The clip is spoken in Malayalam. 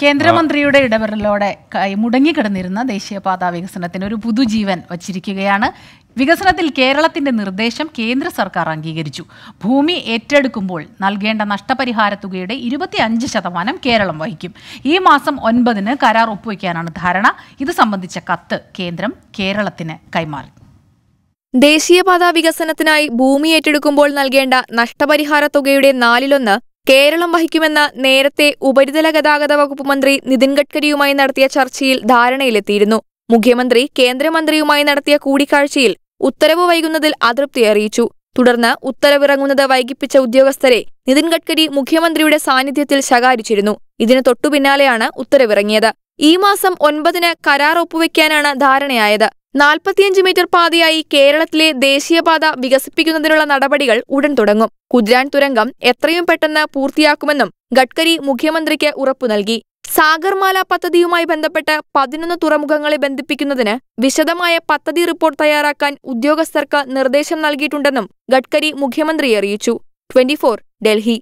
കേന്ദ്രമന്ത്രിയുടെ ഇടപെടലോടെ മുടങ്ങിക്കിടന്നിരുന്ന ദേശീയപാത വികസനത്തിന് ഒരു പുതുജീവൻ വച്ചിരിക്കുകയാണ് വികസനത്തിൽ കേരളത്തിന്റെ നിർദ്ദേശം കേന്ദ്ര സർക്കാർ അംഗീകരിച്ചു ഭൂമി ഏറ്റെടുക്കുമ്പോൾ നൽകേണ്ട നഷ്ടപരിഹാര തുകയുടെ ഇരുപത്തിയഞ്ച് ശതമാനം കേരളം വഹിക്കും ഈ മാസം ഒൻപതിന് കരാർ ഒപ്പുവയ്ക്കാനാണ് ധാരണ ഇത് സംബന്ധിച്ച കത്ത് കേന്ദ്രം കേരളത്തിന് കൈമാറി ദേശീയപാതാ വികസനത്തിനായി ഭൂമി ഏറ്റെടുക്കുമ്പോൾ നൽകേണ്ട നഷ്ടപരിഹാര തുകയുടെ നാലിലൊന്ന് കേരളം വഹിക്കുമെന്ന നേരത്തെ ഉപരിതല ഗതാഗത വകുപ്പ് മന്ത്രി നിതിൻ ഗഡ്കരിയുമായി നടത്തിയ ചർച്ചയിൽ ധാരണയിലെത്തിയിരുന്നു മുഖ്യമന്ത്രി കേന്ദ്രമന്ത്രിയുമായി നടത്തിയ കൂടിക്കാഴ്ചയിൽ ഉത്തരവ് വൈകുന്നതിൽ അതൃപ്തി അറിയിച്ചു തുടർന്ന് ഉത്തരവിറങ്ങുന്നത് വൈകിപ്പിച്ച ഉദ്യോഗസ്ഥരെ നിതിൻ ഗഡ്കരി മുഖ്യമന്ത്രിയുടെ സാന്നിധ്യത്തിൽ ശകാരിച്ചിരുന്നു ഇതിന് തൊട്ടുപിന്നാലെയാണ് ഉത്തരവിറങ്ങിയത് ഈ മാസം ഒൻപതിന് കരാർ ഒപ്പുവെക്കാനാണ് ധാരണയായത് നാൽപ്പത്തിയഞ്ച് മീറ്റർ പാതയായി കേരളത്തിലെ ദേശീയപാത വികസിപ്പിക്കുന്നതിനുള്ള നടപടികൾ ഉടൻ തുടങ്ങും കുതിരാൻ തുരങ്കം എത്രയും പെട്ടെന്ന് പൂർത്തിയാക്കുമെന്നും ഗഡ്കരി മുഖ്യമന്ത്രിക്ക് ഉറപ്പു നൽകി സാഗർമാല പദ്ധതിയുമായി ബന്ധപ്പെട്ട് പതിനൊന്ന് തുറമുഖങ്ങളെ ബന്ധിപ്പിക്കുന്നതിന് വിശദമായ പദ്ധതി റിപ്പോർട്ട് തയ്യാറാക്കാൻ ഉദ്യോഗസ്ഥർക്ക് നിർദ്ദേശം നൽകിയിട്ടുണ്ടെന്നും ഗഡ്കരി മുഖ്യമന്ത്രിയെ അറിയിച്ചു ട്വന്റി ഡൽഹി